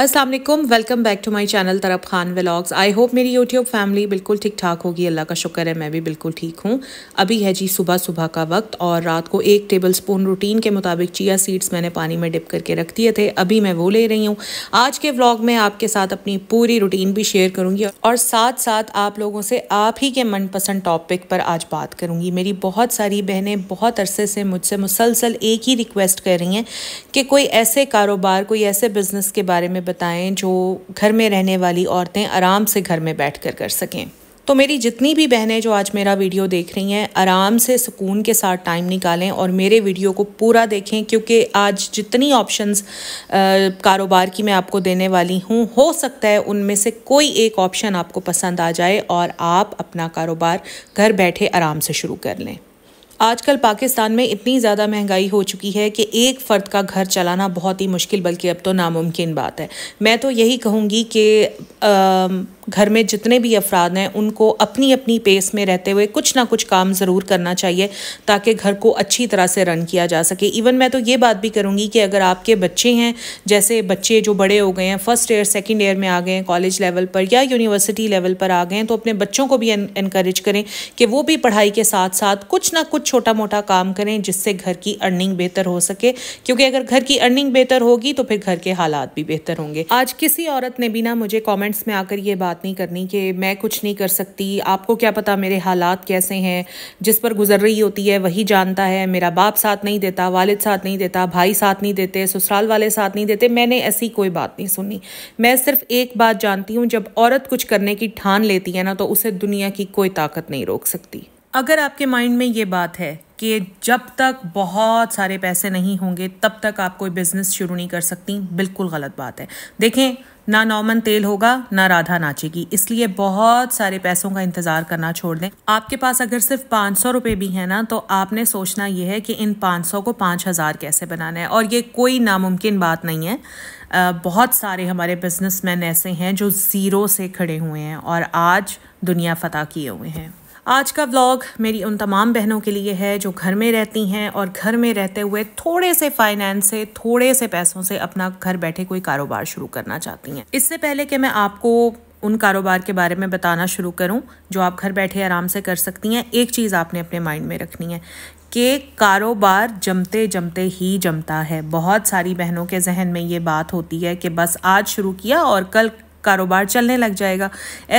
Aslam welcome back to my channel तरफ Khan vlogs I hope मेरी YouTube family बिल्कुल ठीक ठाक होगी अल्लाह का शुक्र है मैं भी बिल्कुल ठीक हूँ अभी है जी सुबह सुबह का वक्त और रात को एक टेबल स्पून रूटीन के मुताबिक चिया सीड्स मैंने पानी में डिप करके रख दिए थे अभी मैं वो ले रही हूँ आज के व्लॉग में आपके साथ अपनी पूरी रूटीन भी शेयर करूँगी और साथ साथ आप लोगों से आप ही के मनपसंद टॉपिक पर आज बात करूँगी मेरी बहुत सारी बहनें बहुत अरसे से मुझसे मुसलसल एक ही रिक्वेस्ट कर रही हैं कि कोई ऐसे कारोबार कोई ऐसे बिज़नेस के बारे में में बताएं जो घर में रहने वाली औरतें आराम से घर में बैठ कर कर सकें तो मेरी जितनी भी बहनें जो आज मेरा वीडियो देख रही हैं आराम से सुकून के साथ टाइम निकालें और मेरे वीडियो को पूरा देखें क्योंकि आज जितनी ऑप्शंस कारोबार की मैं आपको देने वाली हूँ हो सकता है उनमें से कोई एक ऑप्शन आपको पसंद आ जाए और आप अपना कारोबार घर बैठे आराम से शुरू कर लें आजकल पाकिस्तान में इतनी ज़्यादा महंगाई हो चुकी है कि एक फ़र्द का घर चलाना बहुत ही मुश्किल बल्कि अब तो नामुमकिन बात है मैं तो यही कहूँगी कि घर में जितने भी अफराद हैं उनको अपनी अपनी पेस में रहते हुए कुछ ना कुछ काम ज़रूर करना चाहिए ताकि घर को अच्छी तरह से रन किया जा सके इवन मैं तो ये बात भी करूँगी कि अगर आपके बच्चे हैं जैसे बच्चे जो बड़े हो गए हैं फर्स्ट ईयर सेकेंड ईयर में आ गए हैं कॉलेज लेवल पर या यूनिवर्सिटी लेवल पर आ गए हैं तो अपने बच्चों को भी इनक्रेज करें कि वो भी पढ़ाई के साथ साथ कुछ ना कुछ छोटा मोटा काम करें जिससे घर की अर्निंग बेहतर हो सके क्योंकि अगर घर की अर्निंग बेहतर होगी तो फिर घर के हालात भी बेहतर होंगे आज किसी औरत ने भी ना मुझे कॉमेंट्स में आकर ये बात बात नहीं करनी कि मैं कुछ नहीं कर सकती आपको क्या पता मेरे हालात कैसे हैं जिस पर गुजर रही होती है वही जानता है मेरा बाप साथ नहीं देता वालिद साथ नहीं देता भाई साथ नहीं देते ससुराल वाले साथ नहीं देते मैंने ऐसी कोई बात नहीं सुनी मैं सिर्फ एक बात जानती हूँ जब औरत कुछ करने की ठान लेती है ना तो उसे दुनिया की कोई ताकत नहीं रोक सकती अगर आपके माइंड में ये बात है कि जब तक बहुत सारे पैसे नहीं होंगे तब तक आप कोई बिज़नेस शुरू नहीं कर सकती बिल्कुल गलत बात है देखें ना नॉमन तेल होगा ना राधा नाचेगी इसलिए बहुत सारे पैसों का इंतजार करना छोड़ दें आपके पास अगर सिर्फ पाँच सौ रुपये भी हैं ना तो आपने सोचना यह है कि इन पाँच सौ को पाँच हज़ार कैसे बनाना है और ये कोई नामुमकिन बात नहीं है आ, बहुत सारे हमारे बिजनेसमैन ऐसे हैं जो ज़ीरो से खड़े हुए हैं और आज दुनिया फ़तेह किए हुए हैं आज का व्लॉग मेरी उन तमाम बहनों के लिए है जो घर में रहती हैं और घर में रहते हुए थोड़े से फाइनेंस से थोड़े से पैसों से अपना घर बैठे कोई कारोबार शुरू करना चाहती हैं इससे पहले कि मैं आपको उन कारोबार के बारे में बताना शुरू करूं जो आप घर बैठे आराम से कर सकती हैं एक चीज़ आपने अपने माइंड में रखनी है कि कारोबार जमते जमते ही जमता है बहुत सारी बहनों के जहन में ये बात होती है कि बस आज शुरू किया और कल कारोबार चलने लग जाएगा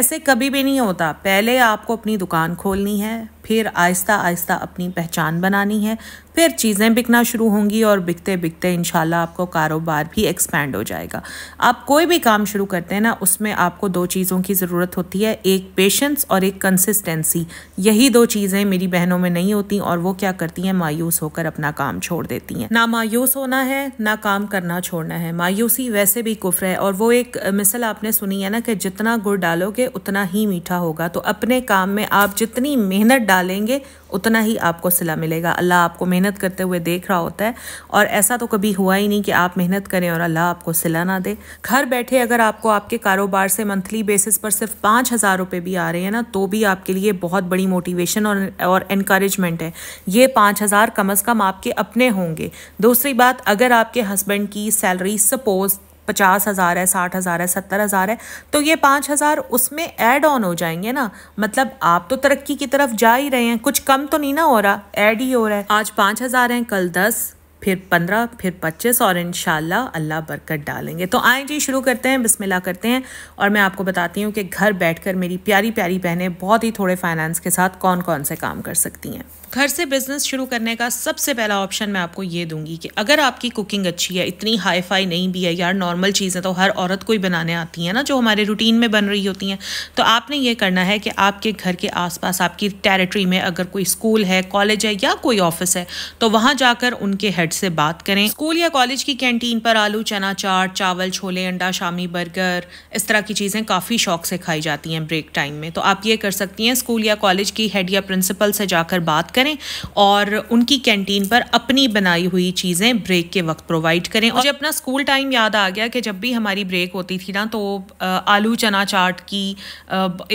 ऐसे कभी भी नहीं होता पहले आपको अपनी दुकान खोलनी है फिर आहिस्ता आहिस्ता अपनी पहचान बनानी है फिर चीज़ें बिकना शुरू होंगी और बिकते बिकते इन आपको कारोबार भी एक्सपेंड हो जाएगा आप कोई भी काम शुरू करते हैं ना उसमें आपको दो चीज़ों की ज़रूरत होती है एक पेशेंस और एक कंसिस्टेंसी यही दो चीज़ें मेरी बहनों में नहीं होती और वो क्या करती हैं मायूस होकर अपना काम छोड़ देती हैं ना मायूस होना है ना काम करना छोड़ना है मायूसी वैसे भी कुफ्र है और वो एक मिसल आपने सुनी है ना कि जितना गुड़ डालोगे उतना ही मीठा होगा तो अपने काम में आप जितनी मेहनत डालेंगे उतना ही आपको सिला मिलेगा अल्लाह आपको मेहनत करते हुए देख रहा होता है और ऐसा तो कभी हुआ ही नहीं कि आप मेहनत करें और अल्लाह आपको सिला ना दे घर बैठे अगर आपको आपके कारोबार से मंथली बेसिस पर सिर्फ पाँच हज़ार रुपये भी आ रहे हैं ना तो भी आपके लिए बहुत बड़ी मोटिवेशन और और इनक्रेजमेंट है ये पाँच हज़ार कम अज़ कम आपके अपने होंगे दूसरी बात अगर आपके हस्बैंड की सैलरी सपोज पचास हज़ार है साठ हज़ार है सत्तर हज़ार है तो ये पाँच हज़ार उसमें ऐड ऑन हो जाएंगे ना मतलब आप तो तरक्की की तरफ जा ही रहे हैं कुछ कम तो नहीं ना हो रहा ऐड ही हो रहा है आज पाँच हज़ार हैं कल दस फिर पंद्रह फिर पच्चीस और इन अल्लाह बरकत डालेंगे तो आए जी शुरू करते हैं बिस्मिल्लाह करते हैं और मैं आपको बताती हूँ कि घर बैठकर मेरी प्यारी प्यारी बहनें बहुत ही थोड़े फाइनेंस के साथ कौन कौन से काम कर सकती हैं घर से बिज़नेस शुरू करने का सबसे पहला ऑप्शन मैं आपको ये दूंगी कि अगर आपकी कुकिंग अच्छी है इतनी हाई फाई नहीं भी है यार नॉर्मल चीज़ें तो हर औरत को ही बनाने आती हैं ना जो हमारे रूटीन में बन रही होती हैं तो आपने ये करना है कि आपके घर के आसपास आपकी टेरिटरी में अगर कोई स्कूल है कॉलेज है या कोई ऑफिस है तो वहाँ जाकर उनके हेड से बात करें स्कूल या कॉलेज की कैंटीन पर आलू चना चाट चावल छोले अंडा शामी बर्गर इस तरह की चीज़ें काफ़ी शौक से खाई जाती हैं ब्रेक टाइम में तो आप ये कर सकती हैं स्कूल या कॉलेज की हेड या प्रिंसिपल से जाकर बात करें करें और उनकी कैंटीन पर अपनी बनाई हुई चीज़ें ब्रेक के वक्त प्रोवाइड करें मुझे अपना स्कूल टाइम याद आ गया कि जब भी हमारी ब्रेक होती थी ना तो आलू चना चाट की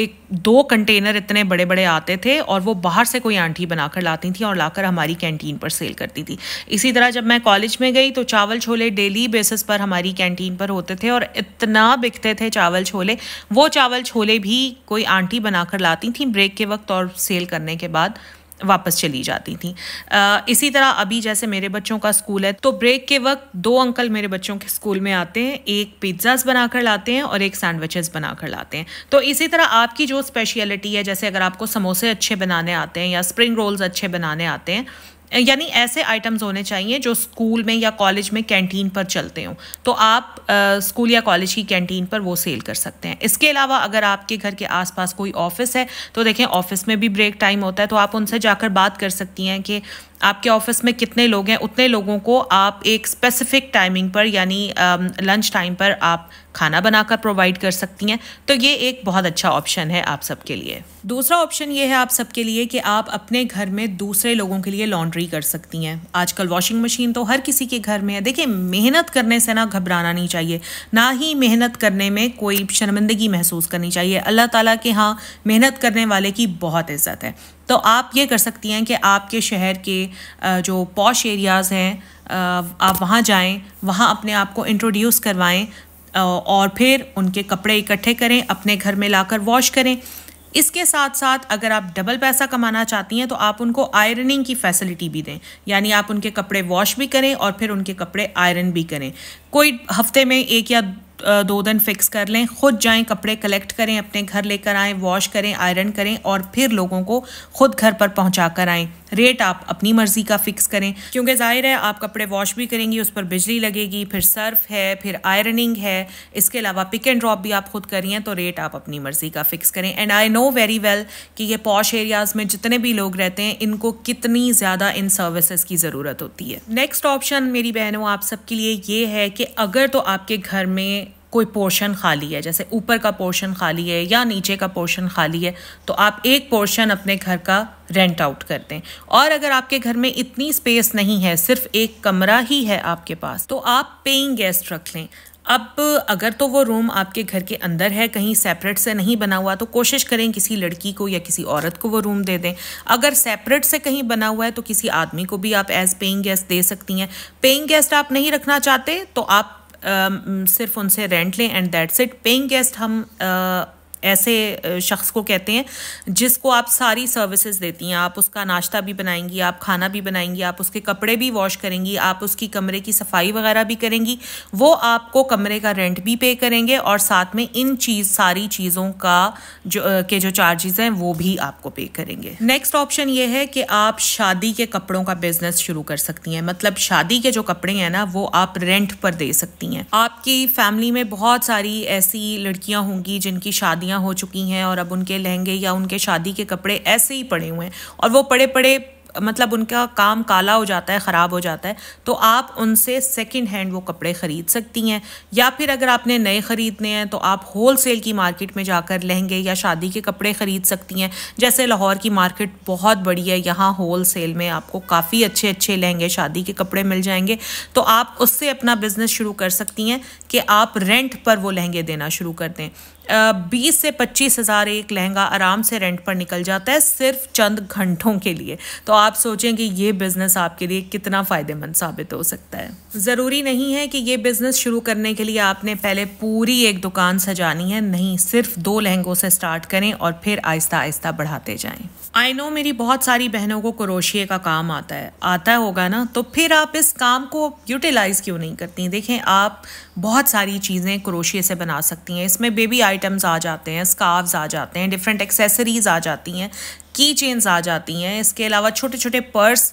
एक दो कंटेनर इतने बड़े बड़े आते थे और वो बाहर से कोई आंटी बनाकर लाती थी और लाकर हमारी कैंटीन पर सेल करती थी इसी तरह जब मैं कॉलेज में गई तो चावल छोले डेली बेसिस पर हमारी कैंटीन पर होते थे और इतना बिकते थे चावल छोले वो चावल छोले भी कोई आंटी बनाकर लाती थी ब्रेक के वक्त और सेल करने के बाद वापस चली जाती थी आ, इसी तरह अभी जैसे मेरे बच्चों का स्कूल है तो ब्रेक के वक्त दो अंकल मेरे बच्चों के स्कूल में आते हैं एक पिज्ज़ाज बनाकर लाते हैं और एक सैंडविचेस बनाकर लाते हैं तो इसी तरह आपकी जो स्पेशलिटी है जैसे अगर आपको समोसे अच्छे बनाने आते हैं या स्प्रिंग रोल्स अच्छे बनाने आते हैं यानी ऐसे आइटम्स होने चाहिए जो स्कूल में या कॉलेज में कैंटीन पर चलते हों तो आप आ, स्कूल या कॉलेज की कैंटीन पर वो सेल कर सकते हैं इसके अलावा अगर आपके घर के आसपास कोई ऑफिस है तो देखें ऑफिस में भी ब्रेक टाइम होता है तो आप उनसे जाकर बात कर सकती हैं कि आपके ऑफिस में कितने लोग हैं उतने लोगों को आप एक स्पेसिफिक टाइमिंग पर यानी लंच टाइम पर आप खाना बनाकर प्रोवाइड कर सकती हैं तो ये एक बहुत अच्छा ऑप्शन है आप सबके लिए दूसरा ऑप्शन ये है आप सबके लिए कि आप अपने घर में दूसरे लोगों के लिए लॉन्ड्री कर सकती हैं आजकल वॉशिंग मशीन तो हर किसी के घर में है देखिए मेहनत करने से ना घबराना नहीं चाहिए ना ही मेहनत करने में कोई शर्मिंदगी महसूस करनी चाहिए अल्लाह ताला के हाँ मेहनत करने वाले की बहुत इज्जत है तो आप ये कर सकती हैं कि आपके शहर के जो पॉश एरियाज़ हैं आप वहाँ जाएं वहाँ अपने आप को इंट्रोड्यूस करवाएं और फिर उनके कपड़े इकट्ठे करें अपने घर में लाकर वॉश करें इसके साथ साथ अगर आप डबल पैसा कमाना चाहती हैं तो आप उनको आयरनिंग की फैसिलिटी भी दें यानी आप उनके कपड़े वॉश भी करें और फिर उनके कपड़े आयरन भी करें कोई हफ्ते में एक या दो दिन फिक्स कर लें खुद जाएं कपड़े कलेक्ट करें अपने घर लेकर आएँ वॉश करें आयरन करें और फिर लोगों को खुद घर पर पहुँचा कर आएँ रेट आप अपनी मर्ज़ी का फ़िक्स करें क्योंकि ज़ाहिर है आप कपड़े वॉश भी करेंगी उस पर बिजली लगेगी फिर सर्फ है फिर आयरनिंग है इसके अलावा पिक एंड ड्रॉप भी आप खुद रही हैं तो रेट आप अपनी मर्ज़ी का फ़िक्स करें and I know very well कि ये पॉश एरियाज़ में जितने भी लोग रहते हैं इनको कितनी ज़्यादा इन सर्विसेज की ज़रूरत होती है नेक्स्ट ऑप्शन मेरी बहनों आप सबके लिए ये है कि अगर तो आपके घर में कोई पोर्शन खाली है जैसे ऊपर का पोर्शन खाली है या नीचे का पोर्शन खाली है तो आप एक पोर्शन अपने घर का रेंट आउट कर दें और अगर आपके घर में इतनी स्पेस नहीं है सिर्फ एक कमरा ही है आपके पास तो आप पेइंग गेस्ट रख लें अब अगर तो वो रूम आपके घर के अंदर है कहीं सेपरेट से नहीं बना हुआ तो कोशिश करें किसी लड़की को या किसी औरत को वो रूम दे दें अगर सेपरेट से कहीं बना हुआ है तो किसी आदमी को भी आप एज पेइंग गेस्ट दे सकती हैं पेइंग गेस्ट आप नहीं रखना चाहते तो आप सिर्फ उनसे रेंट लें and that's it paying guest हम ऐसे शख्स को कहते हैं जिसको आप सारी सर्विसेज देती हैं आप उसका नाश्ता भी बनाएंगी आप खाना भी बनाएंगी आप उसके कपड़े भी वॉश करेंगी आप उसकी कमरे की सफाई वगैरह भी करेंगी वो आपको कमरे का रेंट भी पे करेंगे और साथ में इन चीज़ सारी चीज़ों का जो के जो चार्जेस हैं वो भी आपको पे करेंगे नेक्स्ट ऑप्शन ये है कि आप शादी के कपड़ों का बिजनेस शुरू कर सकती हैं मतलब शादी के जो कपड़े हैं ना वो आप रेंट पर दे सकती हैं आपकी फैमिली में बहुत सारी ऐसी लड़कियाँ होंगी जिनकी शादी शादियां हो चुकी हैं और अब उनके लहंगे या उनके शादी के कपड़े ऐसे ही पड़े हुए हैं और वो पड़े पड़े मतलब उनका काम काला हो जाता है ख़राब हो जाता है तो आप उनसे सेकंड हैंड वो कपड़े ख़रीद सकती हैं या फिर अगर आपने नए ख़रीदने हैं तो आप होल सेल की मार्केट में जाकर लहंगे या शादी के कपड़े ख़रीद सकती हैं जैसे लाहौर की मार्केट बहुत बड़ी है यहाँ होल सेल में आपको काफ़ी अच्छे अच्छे लहंगे शादी के कपड़े मिल जाएंगे तो आप उससे अपना बिज़नेस शुरू कर सकती हैं कि आप रेंट पर वो लहंगे देना शुरू कर दें बीस से पच्चीस हज़ार एक लहंगा आराम से रेंट पर निकल जाता है सिर्फ चंद घंटों के लिए तो आप सोचें कि ये बिज़नेस आपके लिए कितना फ़ायदेमंद साबित हो सकता है ज़रूरी नहीं है कि ये बिज़नेस शुरू करने के लिए आपने पहले पूरी एक दुकान सजानी है नहीं सिर्फ दो लहंगों से स्टार्ट करें और फिर आहिस्ता आहिस्ता बढ़ाते जाएँ आई नो मेरी बहुत सारी बहनों को क्रोशिए का काम आता है आता होगा ना तो फिर आप इस काम को यूटिलाइज़ क्यों नहीं करती देखें आप बहुत सारी चीज़ें क्रोशिए से बना सकती हैं इसमें बेबी आई आइटम्स आ जाते हैं स्कार्व्स आ जाते हैं डिफरेंट एक्सेसरीज़ आ जाती हैं की चेन्स आ जाती हैं इसके अलावा छोटे छोटे पर्स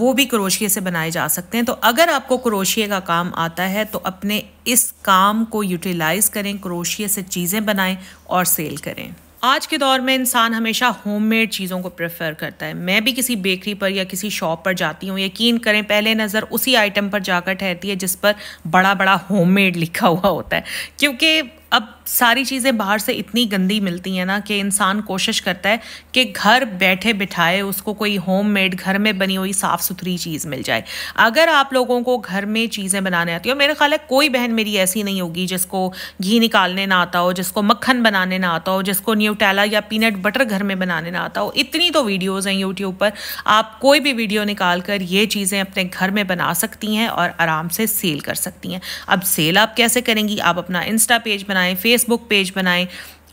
वो भी क्रोशिए से बनाए जा सकते हैं तो अगर आपको क्रोशिए का काम आता है तो अपने इस काम को यूटिलाइज़ करें क्रोशिए से चीज़ें बनाएं और सेल करें आज के दौर में इंसान हमेशा होममेड चीज़ों को प्रेफर करता है मैं भी किसी बेकरी पर या किसी शॉप पर जाती हूँ यकीन करें पहले नज़र उसी आइटम पर जाकर ठहरती है जिस पर बड़ा बड़ा होममेड लिखा हुआ होता है क्योंकि अब सारी चीज़ें बाहर से इतनी गंदी मिलती हैं ना कि इंसान कोशिश करता है कि घर बैठे बिठाए उसको कोई होम मेड घर में बनी हुई साफ़ सुथरी चीज़ मिल जाए अगर आप लोगों को घर में चीज़ें बनाने आती हो मेरे ख्याल है कोई बहन मेरी ऐसी नहीं होगी जिसको घी निकालने ना आता हो जिसको मक्खन बनाने ना आता हो जिसको न्यूटेला या पीनट बटर घर में बनाने ना आता हो इतनी तो वीडियोज़ हैं यूट्यूब पर आप कोई भी वीडियो निकाल कर ये चीज़ें अपने घर में बना सकती हैं और आराम से सेल कर सकती हैं अब सेल आप कैसे करेंगी आप अपना इंस्टा पेज बनाएं फेस फेसबुक पेज बनाएं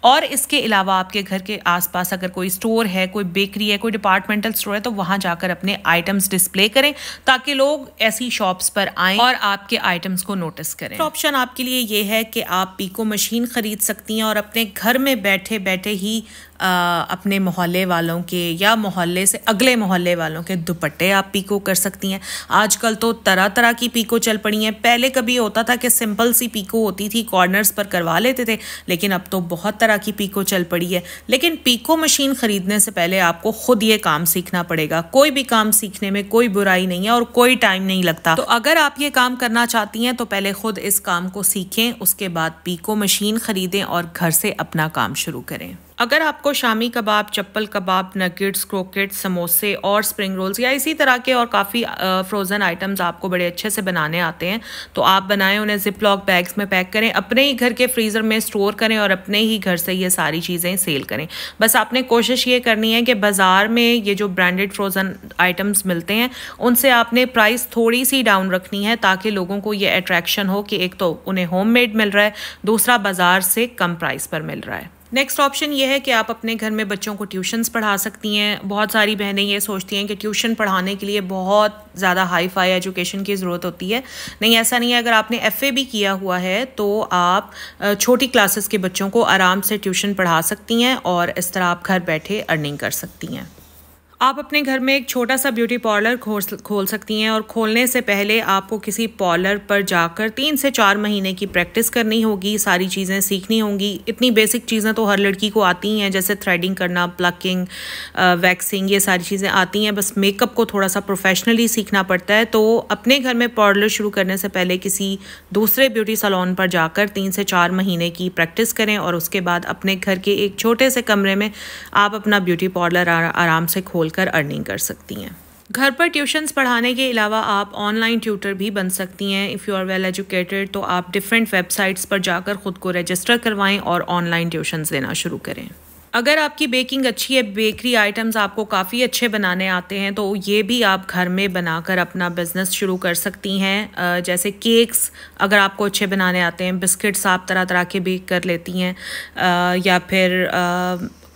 और इसके अलावा आपके घर के आसपास अगर कोई स्टोर है कोई बेकरी है कोई डिपार्टमेंटल स्टोर है तो वहाँ जाकर अपने आइटम्स डिस्प्ले करें ताकि लोग ऐसी शॉप्स पर आएं और आपके आइटम्स को नोटिस करें ऑप्शन आपके लिए ये है कि आप पीको मशीन खरीद सकती हैं और अपने घर में बैठे बैठे ही अपने मोहल्ले वालों के या मोहल्ले से अगले मोहल्ले वालों के दुपट्टे आप पीको कर सकती हैं आजकल तो तरह तरह की पीको चल पड़ी हैं पहले कभी होता था कि सिंपल सी पीको होती थी कॉर्नर्स पर करवा लेते थे लेकिन अब तो बहुत तरह की पीको चल पड़ी है लेकिन पीको मशीन ख़रीदने से पहले आपको ख़ुद ये काम सीखना पड़ेगा कोई भी काम सीखने में कोई बुराई नहीं है और कोई टाइम नहीं लगता तो अगर आप ये काम करना चाहती हैं तो पहले ख़ुद इस काम को सीखें उसके बाद पीको मशीन ख़रीदें और घर से अपना काम शुरू करें अगर आपको शामी कबाब चप्पल कबाब नगेट्स क्रोकेट समोसे और स्प्रिंग रोल्स या इसी तरह के और काफ़ी फ्रोज़न आइटम्स आपको बड़े अच्छे से बनाने आते हैं तो आप बनाएं उन्हें जिप लॉक बैग्स में पैक करें अपने ही घर के फ्रीज़र में स्टोर करें और अपने ही घर से ये सारी चीज़ें सेल करें बस आपने कोशिश ये करनी है कि बाज़ार में ये जो ब्रांडेड फ्रोज़न आइटम्स मिलते हैं उनसे आपने प्राइस थोड़ी सी डाउन रखनी है ताकि लोगों को ये अट्रैक्शन हो कि एक तो उन्हें होम मिल रहा है दूसरा बाज़ार से कम प्राइस पर मिल रहा है नेक्स्ट ऑप्शन ये है कि आप अपने घर में बच्चों को ट्यूशन्स पढ़ा सकती हैं बहुत सारी बहनें ये सोचती हैं कि ट्यूशन पढ़ाने के लिए बहुत ज़्यादा हाई फाई एजुकेशन की ज़रूरत होती है नहीं ऐसा नहीं है अगर आपने एफ़ भी किया हुआ है तो आप छोटी क्लासेस के बच्चों को आराम से ट्यूशन पढ़ा सकती हैं और इस तरह आप घर बैठे अर्निंग कर सकती हैं आप अपने घर में एक छोटा सा ब्यूटी पार्लर खोल खोल सकती हैं और खोलने से पहले आपको किसी पार्लर पर जाकर तीन से चार महीने की प्रैक्टिस करनी होगी सारी चीज़ें सीखनी होंगी इतनी बेसिक चीज़ें तो हर लड़की को आती हैं जैसे थ्रेडिंग करना प्लकिंग वैक्सिंग ये सारी चीज़ें आती हैं बस मेकअप को थोड़ा सा प्रोफेशनली सीखना पड़ता है तो अपने घर में पार्लर शुरू करने से पहले किसी दूसरे ब्यूटी सलोन पर जाकर तीन से चार महीने की प्रैक्टिस करें और उसके बाद अपने घर के एक छोटे से कमरे में आप अपना ब्यूटी पार्लर आराम से खोल खोलकर अर्निंग कर सकती हैं घर पर ट्यूशन्स पढ़ाने के अलावा आप ऑनलाइन ट्यूटर भी बन सकती हैं if you are well educated तो आप डिफरेंट वेबसाइट्स पर जाकर ख़ुद को रजिस्टर करवाएं और ऑनलाइन ट्यूशन्स लेना शुरू करें अगर आपकी बेकिंग अच्छी है बेकरी आइटम्स आपको काफ़ी अच्छे बनाने आते हैं तो ये भी आप घर में बनाकर अपना बिज़नेस शुरू कर सकती हैं जैसे केक्स अगर आपको अच्छे बनाने आते हैं बिस्किट्स आप तरह तरह के बेक कर लेती हैं या फिर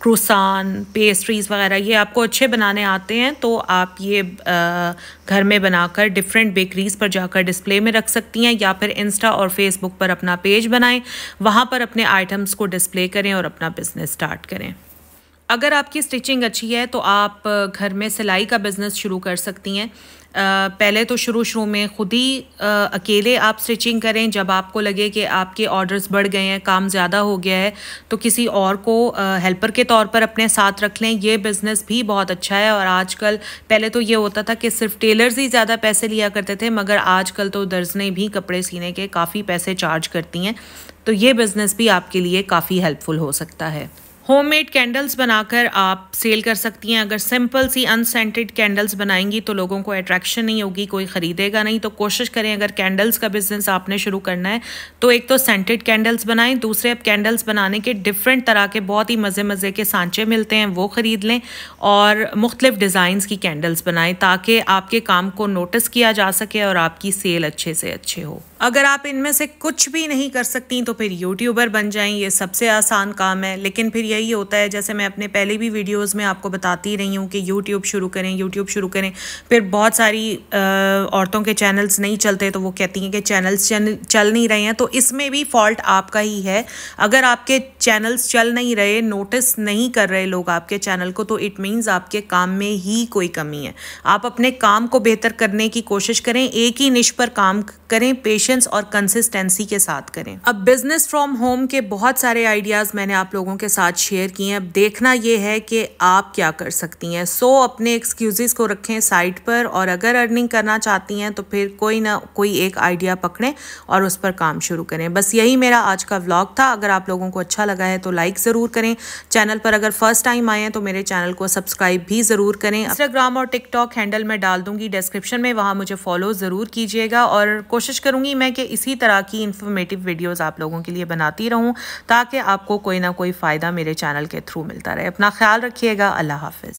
क्रूसान पेस्ट्रीज़ वगैरह ये आपको अच्छे बनाने आते हैं तो आप ये आ, घर में बनाकर डिफरेंट बेकरीज़ पर जाकर डिस्प्ले में रख सकती हैं या फिर इंस्टा और फेसबुक पर अपना पेज बनाएं वहाँ पर अपने आइटम्स को डिस्प्ले करें और अपना बिज़नेस स्टार्ट करें अगर आपकी स्टिचिंग अच्छी है तो आप घर में सिलाई का बिज़नेस शुरू कर सकती हैं पहले तो शुरू शुरू में ख़ुद ही अकेले आप स्टिचिंग करें जब आपको लगे कि आपके ऑर्डर्स बढ़ गए हैं काम ज़्यादा हो गया है तो किसी और को हेल्पर के तौर पर अपने साथ रख लें ये बिज़नेस भी बहुत अच्छा है और आजकल पहले तो ये होता था कि सिर्फ टेलर्स ही ज़्यादा पैसे लिया करते थे मगर आजकल तो दर्जने भी कपड़े सीने के काफ़ी पैसे चार्ज करती हैं तो ये बिज़नेस भी आपके लिए काफ़ी हेल्पफुल हो सकता है होममेड कैंडल्स बनाकर आप सेल कर सकती हैं अगर सिंपल सी अनसेंटेड कैंडल्स बनाएंगी तो लोगों को अट्रैक्शन नहीं होगी कोई ख़रीदेगा नहीं तो कोशिश करें अगर कैंडल्स का बिज़नेस आपने शुरू करना है तो एक तो सेंटेड कैंडल्स बनाएं दूसरे अब कैंडल्स बनाने के डिफरेंट तरह के बहुत ही मज़े मज़े के सांचे मिलते हैं वो ख़रीद लें और मुख्तलिफ़ डिज़ाइंस की कैंडल्स बनाएं ताकि आपके काम को नोटिस किया जा सके और आपकी सेल अच्छे से अच्छे हो अगर आप इनमें से कुछ भी नहीं कर सकती तो फिर यूट्यूबर बन जाएं ये सबसे आसान काम है लेकिन फिर यही होता है जैसे मैं अपने पहले भी वीडियोस में आपको बताती रही हूँ कि यूट्यूब शुरू करें यूट्यूब शुरू करें फिर बहुत सारी आ, औरतों के चैनल्स नहीं चलते तो वो कहती हैं कि चैनल्स चल, चल नहीं रहे हैं तो इसमें भी फॉल्ट आपका ही है अगर आपके चैनल्स चल नहीं रहे नोटिस नहीं कर रहे लोग आपके चैनल को तो इट मीन्स आपके काम में ही कोई कमी है आप अपने काम को बेहतर करने की कोशिश करें एक ही निश पर काम करें पेश पेशेंस और कंसिस्टेंसी के साथ करें अब बिजनेस फ्रॉम होम के बहुत सारे आइडियाज़ मैंने आप लोगों के साथ शेयर किए हैं अब देखना यह है कि आप क्या कर सकती हैं सो अपने एक्सक्यूजेस को रखें साइट पर और अगर अर्निंग करना चाहती हैं तो फिर कोई ना कोई एक आइडिया पकड़ें और उस पर काम शुरू करें बस यही मेरा आज का व्लॉग था अगर आप लोगों को अच्छा लगा है तो लाइक ज़रूर करें चैनल पर अगर फर्स्ट टाइम आए हैं तो मेरे चैनल को सब्सक्राइब भी ज़रूर करें इंस्टाग्राम और टिकटॉक हैंडल मैं डाल दूंगी डिस्क्रिप्शन में वहाँ मुझे फॉलो ज़रूर कीजिएगा और कोशिश करूँगी ही मैं कि इसी तरह की इन्फॉर्मेटिव वीडियोज़ आप लोगों के लिए बनाती रहूं ताकि आपको कोई ना कोई फ़ायदा मेरे चैनल के थ्रू मिलता रहे अपना ख्याल रखिएगा अल्लाह हाफिज़